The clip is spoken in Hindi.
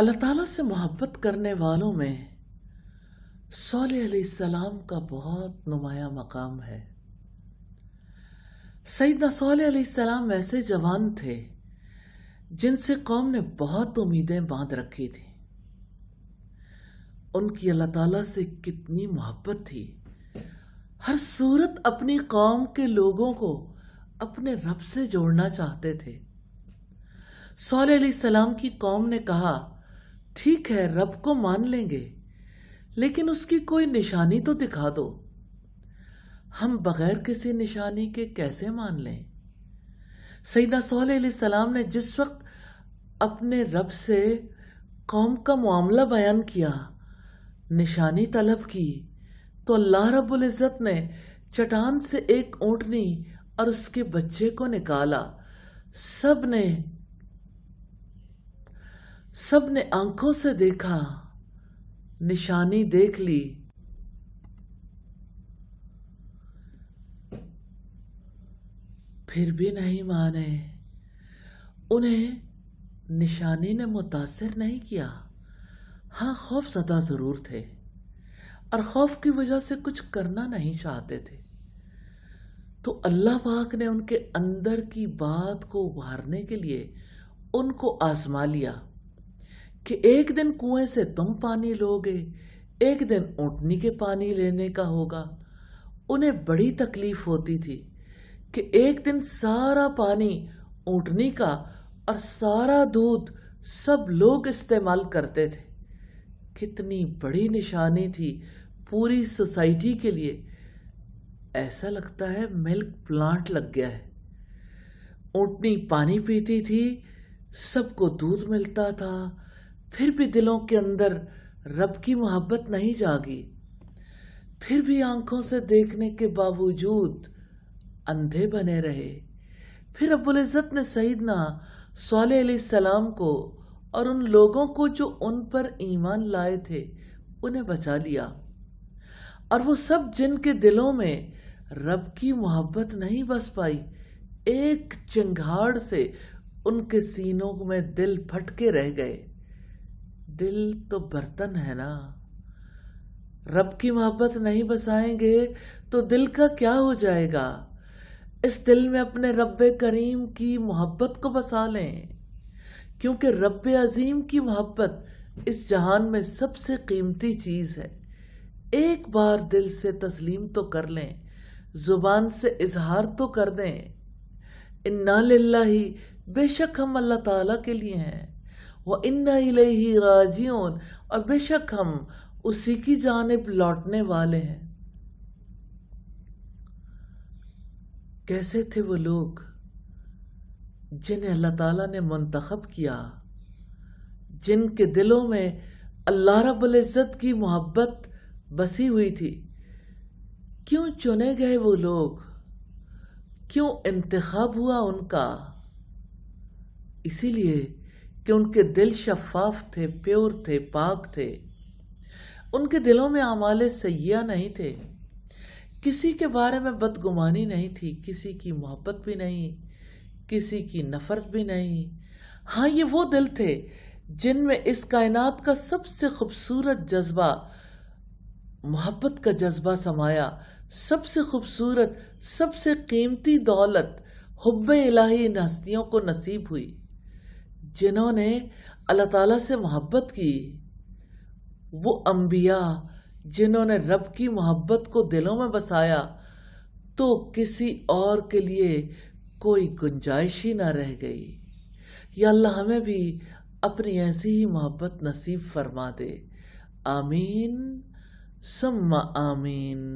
अल्लाह ताला से मोहब्बत करने वालों में सलाम का बहुत नुमाया मकाम है सईदना सलाम ऐसे जवान थे जिनसे कौम ने बहुत उम्मीदें बांध रखी थी उनकी अल्लाह ताला से कितनी मोहब्बत थी हर सूरत अपनी कौम के लोगों को अपने रब से जोड़ना चाहते थे सलाम की कौम ने कहा ठीक है रब को मान लेंगे लेकिन उसकी कोई निशानी तो दिखा दो हम बगैर किसी निशानी के कैसे मान लें सईदा सलाम ने जिस वक्त अपने रब से कौम का मामला बयान किया निशानी तलब की तो अल्लाह रब्बुल इज़्ज़त ने चटान से एक ऊँटनी और उसके बच्चे को निकाला सब ने सब ने आंखों से देखा निशानी देख ली फिर भी नहीं माने उन्हें निशानी ने मुतासर नहीं किया हाँ खौफ सदा ज़रूर थे और खौफ की वजह से कुछ करना नहीं चाहते थे तो अल्लाह पाक ने उनके अंदर की बात को उभारने के लिए उनको आजमा लिया कि एक दिन कुएं से तुम पानी लोगे एक दिन ऊटनी के पानी लेने का होगा उन्हें बड़ी तकलीफ होती थी कि एक दिन सारा पानी ऊटनी का और सारा दूध सब लोग इस्तेमाल करते थे कितनी बड़ी निशानी थी पूरी सोसाइटी के लिए ऐसा लगता है मिल्क प्लांट लग गया है ऊटनी पानी पीती थी सबको दूध मिलता था फिर भी दिलों के अंदर रब की मोहब्बत नहीं जागी फिर भी आंखों से देखने के बावजूद अंधे बने रहे फिर इज्जत ने सईदना अली सलाम को और उन लोगों को जो उन पर ईमान लाए थे उन्हें बचा लिया और वो सब जिनके दिलों में रब की मोहब्बत नहीं बस पाई एक चिंगाड़ से उनके सीनों में दिल फटके रह गए दिल तो बर्तन है ना रब की मोहब्बत नहीं बसाएंगे तो दिल का क्या हो जाएगा इस दिल में अपने रब करीम की मोहब्बत को बसा लें क्योंकि रब अजीम की मोहब्बत इस जहान में सबसे कीमती चीज़ है एक बार दिल से तस्लीम तो कर लें ज़ुबान से इजहार तो कर दें इन्ना ही बेशक हम अल्लाह ताला के लिए हैं व इन्ना ही राजियन और बेशक हम उसी की जानब लौटने वाले हैं कैसे थे वो लोग जिन्हें अल्लाह ताला ने मंतखब किया जिनके दिलों में अल्लाह इज़्ज़त की मोहब्बत बसी हुई थी क्यों चुने गए वो लोग क्यों इंतखब हुआ उनका इसीलिए कि उनके दिल शफाफ थे प्योर थे पाक थे उनके दिलों में आमाल सयाह नहीं थे किसी के बारे में बदगुमानी नहीं थी किसी की मोहब्बत भी नहीं किसी की नफरत भी नहीं हाँ ये वो दिल थे जिनमें इस कायनात का सबसे खूबसूरत जज्बा मोहब्बत का जज्बा समाया सबसे खूबसूरत सबसे कीमती दौलत हब्ब इलाही हस्तियों को नसीब हुई जिन्होंने अल्लाह ताला से मोहब्बत की वो अम्बिया जिन्होंने रब की मोहब्बत को दिलों में बसाया तो किसी और के लिए कोई गुंजाइश ही ना रह गई या अल्लाह हमें भी अपनी ऐसी ही मोहब्बत नसीब फरमा दे आमीन सम्मा आमीन